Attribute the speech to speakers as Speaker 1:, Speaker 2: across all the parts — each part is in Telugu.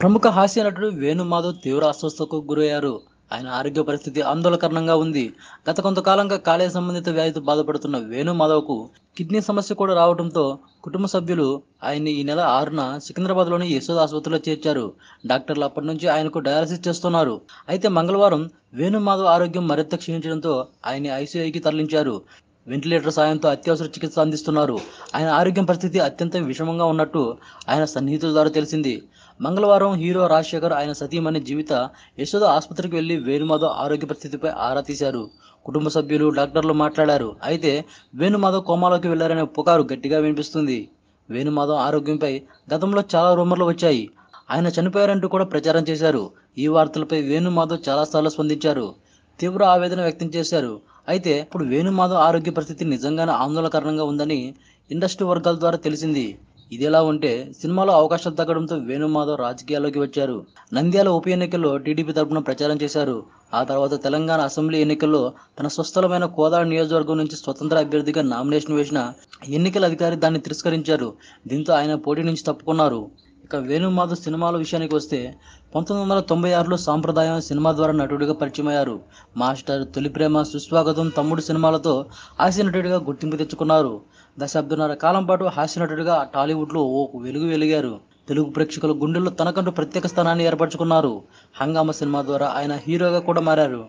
Speaker 1: ప్రముఖ హాస్య నటుడు వేణుమాధవ్ తీవ్ర అస్వస్థకు గురయ్యారు ఆయన ఆరోగ్య పరిస్థితి ఆందోళనకరణంగా ఉంది గత కొంతకాలంగా కాలేయ సంబంధిత వ్యాధితో బాధపడుతున్న వేణుమాధవ్కు కిడ్నీ సమస్య కూడా రావడంతో కుటుంబ సభ్యులు ఆయన్ని ఈ నెల ఆరున సికింద్రాబాద్లోని యశోద ఆసుపత్రిలో చేర్చారు డాక్టర్లు అప్పటి నుంచి ఆయనకు డయాలసిస్ చేస్తున్నారు అయితే మంగళవారం వేణుమాధవ్ ఆరోగ్యం మరింత క్షీణించడంతో ఆయన్ని ఐసీఐకి తరలించారు వెంటిలేటర్ సాయంతో అత్యవసర చికిత్స అందిస్తున్నారు ఆయన ఆరోగ్యం పరిస్థితి అత్యంత విషమంగా ఉన్నట్టు ఆయన సన్నిహితుల ద్వారా తెలిసింది మంగళవారం హీరో రాజశేఖర్ ఆయన సతీమణి జీవిత యశోద ఆసుపత్రికి వెళ్లి వేణుమాధవ్ ఆరోగ్య పరిస్థితిపై ఆరా తీశారు కుటుంబ సభ్యులు డాక్టర్లు మాట్లాడారు అయితే వేణుమాధవ్ కోమాలోకి వెళ్లారనే పుకారు గట్టిగా వినిపిస్తుంది వేణుమాధవ్ ఆరోగ్యంపై గతంలో చాలా రూమర్లు వచ్చాయి ఆయన చనిపోయారంటూ కూడా ప్రచారం చేశారు ఈ వార్తలపై వేణుమాధవ్ చాలాసార్లు స్పందించారు తీవ్ర ఆవేదన వ్యక్తం చేశారు అయితే ఇప్పుడు వేణుమాధవ్ ఆరోగ్య పరిస్థితి నిజంగానే ఆందోళనకరంగా ఉందని ఇండస్ట్రీ వర్గాల ద్వారా తెలిసింది ఇదిలా ఉంటే సినిమాలో అవకాశాలు తగ్గడంతో వేణుమాధవ్ రాజకీయాల్లోకి వచ్చారు నంద్యాల ఉప ఎన్నికల్లో టీడీపీ తరఫున ప్రచారం చేశారు ఆ తర్వాత తెలంగాణ అసెంబ్లీ ఎన్నికల్లో తన స్వస్థలమైన కోదాడ నియోజకవర్గం నుంచి స్వతంత్ర అభ్యర్థిగా నామినేషన్ వేసిన ఎన్నికల అధికారి దాన్ని తిరస్కరించారు దీంతో ఆయన పోటీ నుంచి తప్పుకున్నారు ఇక వేణుమాధు సినిమాల విషయానికి వస్తే పంతొమ్మిది వందల తొంభై ఆరులో సాంప్రదాయం సినిమా ద్వారా నటుడిగా పరిచయమయ్యారు మాస్టర్ తొలి ప్రేమ సుస్వాగతం తమ్ముడు సినిమాలతో హాస్య నటుడిగా గుర్తింపు తెచ్చుకున్నారు దశాబ్దన్నర కాలం పాటు హాస్య నటుడిగా టాలీవుడ్లో ఓ వెలుగు వెలిగారు తెలుగు ప్రేక్షకుల గుండెల్లో తనకంటూ ప్రత్యేక స్థానాన్ని ఏర్పరచుకున్నారు హంగామా సినిమా ద్వారా ఆయన హీరోగా కూడా మారారు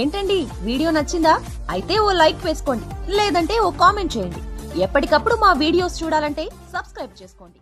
Speaker 1: ఏంటండి వీడియో నచ్చిందా అయితే ఓ లైక్ వేసుకోండి లేదంటే ఓ కామెంట్ చేయండి ఎప్పటికప్పుడు మా వీడియోస్ చూడాలంటే సబ్స్క్రైబ్ చేసుకోండి